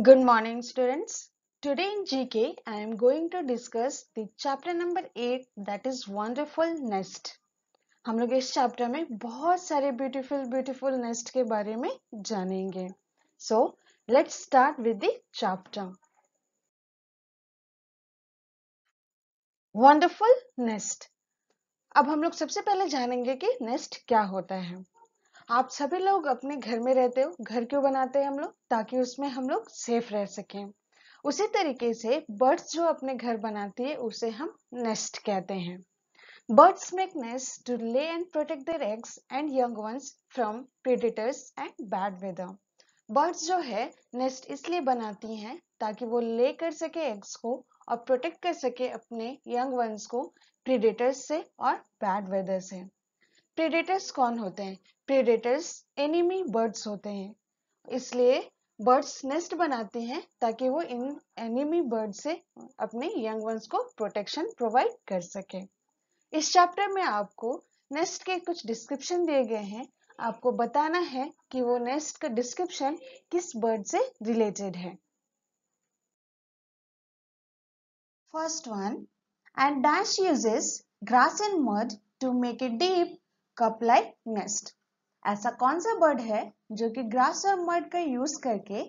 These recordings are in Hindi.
Good morning students. Today in GK I am going to discuss the chapter number 8 that is wonderful nest. हम लोग इस चैप्टर में बहुत सारे beautiful beautiful nest के बारे में जानेंगे So let's start with the chapter. Wonderful nest. अब हम लोग सबसे पहले जानेंगे कि nest क्या होता है आप सभी लोग अपने घर में रहते हो घर क्यों बनाते हैं हम लोग ताकि उसमें हम लोग सेफ रह सकें उसी तरीके से बर्ड्स जो अपने घर बनाती है उसे हम नेस्ट कहते हैं birds make nest to lay and protect their eggs and young ones from predators and bad weather birds जो है नेस्ट इसलिए बनाती हैं ताकि वो ले कर सके एग्स को और प्रोटेक्ट कर सके अपने यंग वंस को प्रीडेटर्स से और बैड वेदर से प्रेडेटर्स कौन होते हैं प्रेडेटर्स एनिमी बर्ड्स होते हैं इसलिए बर्ड्स नेस्ट बनाते हैं ताकि वो इन एनिमी बर्ड से अपने यंग वंस को प्रोटेक्शन प्रोवाइड कर सके इस चैप्टर में आपको नेस्ट के कुछ डिस्क्रिप्शन दिए गए हैं आपको बताना है कि वो नेस्ट का डिस्क्रिप्शन किस बर्ड से रिलेटेड है first one and dash uses grass and mud to make a deep cup like nest ऐसा कौन सा बर्ड है जो कि ग्रास और मर्ड का यूज करके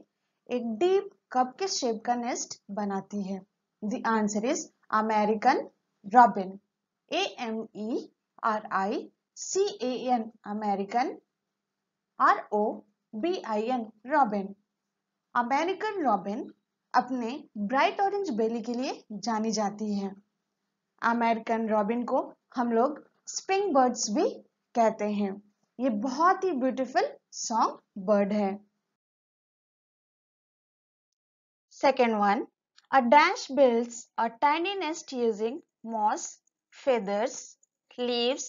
एक डीप कप के शेप का नेस्ट बनाती है the answer is American robin A M E R I C A N American R O B I N robin American robin अपने ब्राइट ऑरेंज बेली के लिए जानी जाती है अमेरिकन रॉबिन को हम लोग स्प्रिंग बर्ड्स भी कहते हैं ये बहुत ही ब्यूटीफुल सॉन्ग बर्ड है second one a dash builds a tiny nest using moss feathers leaves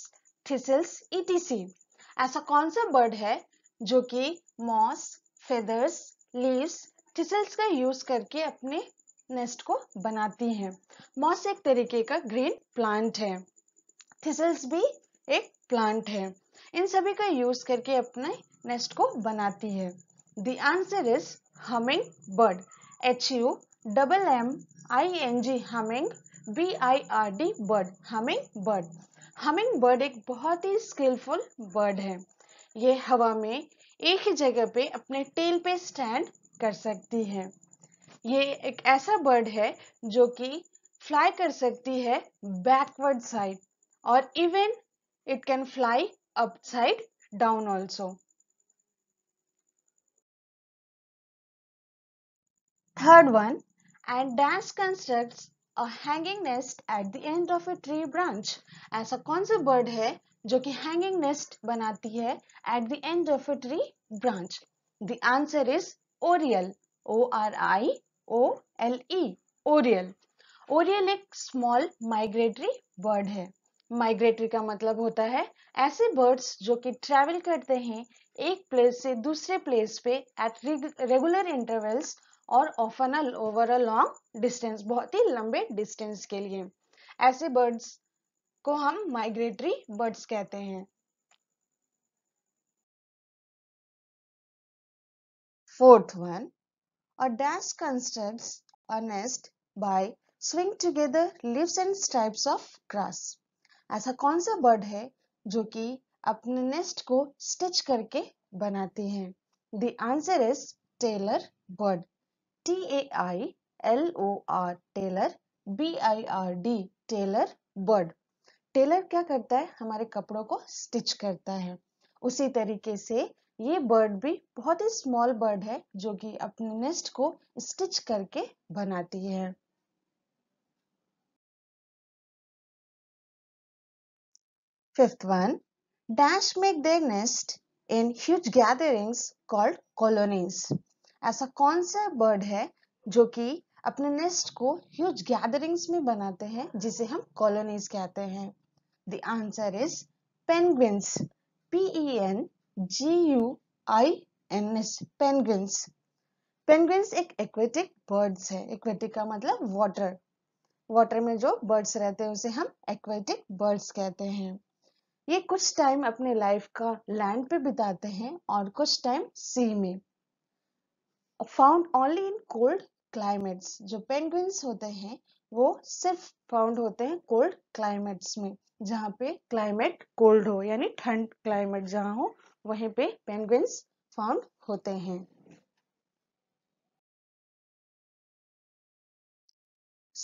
thistles etc ऐसा कौन सा बर्ड है जो कि मॉस फेदर्स लीव्स थिसल्स का यूज करके अपने नेस्ट को बनाती हैं मॉस एक तरीके का ग्रीन प्लांट है थिसल्स भी एक प्लांट है इन सभी का यूज करके अपने नेस्ट को बनाती है the answer is hummingbird H U double M I N G humming B I R D bird hummingbird hummingbird एक बहुत ही स्किलफुल बर्ड है ये हवा में एक ही जगह पे अपने टेल पे स्टैंड कर सकती है ये एक ऐसा बर्ड है जो कि फ्लाई कर सकती है बैकवर्ड साइड और even It can fly upside down also. Third one, and dance constructs a hanging nest at the end of a tree branch. ऐसा कौन सा bird hai jo ki hanging nest banati hai at the end of a tree branch? The answer is oriole. O R I O L E. Oriole. Oriole ek small migratory bird hai migratory का मतलब होता है ऐसे बर्ड्स जो कि ट्रैवल करते हैं एक प्लेस से दूसरे प्लेस पे एट रेगुलर इंटरवल्स और often over a long distance बहुत ही लंबे डिस्टेंस के लिए ऐसे बर्ड्स को हम माइग्रेटरी बर्ड्स कहते हैं fourth one a dash constructs a nest by sewing together leaves and stripes of grass. ऐसा कौन सा बर्ड है जो कि अपने नेस्ट को स्टिच करके बनाते हैं the answer is tailor bird T A I L O R tailor B I R D tailor bird tailor क्या करता है हमारे कपड़ों को स्टिच करता है उसी तरीके से ये बर्ड भी बहुत ही स्मॉल बर्ड है जो कि अपने नेस्ट को स्टिच करके बनाती है Fifth one, dash make their nest in huge gatherings called colonies. ऐसा कौन सा बर्ड है जो कि अपने नेस्ट को ह्यूज गैदरिंग्स में बनाते हैं जिसे हम कॉलोनीज कहते हैं the answer is penguins P E N G U I N S penguins penguins एक एक्वेटिक बर्ड्स है एक्वेटिक का मतलब वाटर वाटर में जो बर्ड्स रहते हैं उसे हम एक्वेटिक बर्ड्स कहते हैं ये कुछ टाइम अपने लाइफ का लैंड पे बिताते हैं और कुछ टाइम सी में found only in cold climates जो पेंगुइन्स होते हैं वो सिर्फ फाउंड होते हैं कोल्ड क्लाइमेट्स में जहाँ पे क्लाइमेट कोल्ड हो यानी ठंड क्लाइमेट जहाँ हो वहीं पे पेंगुइन्स फाउंड होते हैं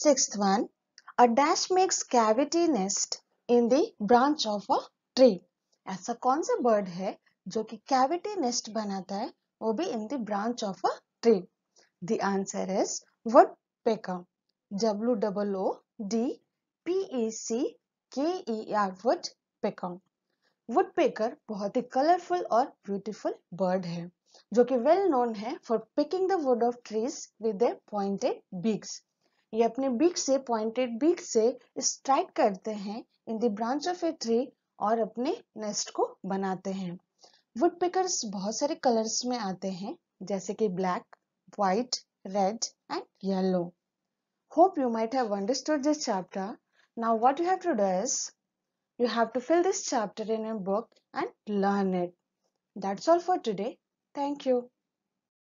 sixth one a dash makes cavity nest in the branch of a tree ऐसा कौन सा बर्ड है जो कि कैविटी नेस्ट बनाता है वो भी in the branch of a tree the answer is woodpecker W double O D P E C K E R woodpecker woodpecker बहुत ही कलरफुल और ब्यूटीफुल बर्ड है जो कि वेल नोन है for picking the wood of trees with a pointed beaks ये अपने बीक से पॉइंटेड बीक से स्ट्राइक करते हैं in the branch of a tree और अपने नेस्ट को बनाते हैं वुड पिकर्स बहुत सारे कलर्स में आते हैं जैसे कि black white, red and yellow. Hope you might have understood this chapter. Now what you have to do is, you have to fill this chapter in a book and learn it. That's all for today. Thank you.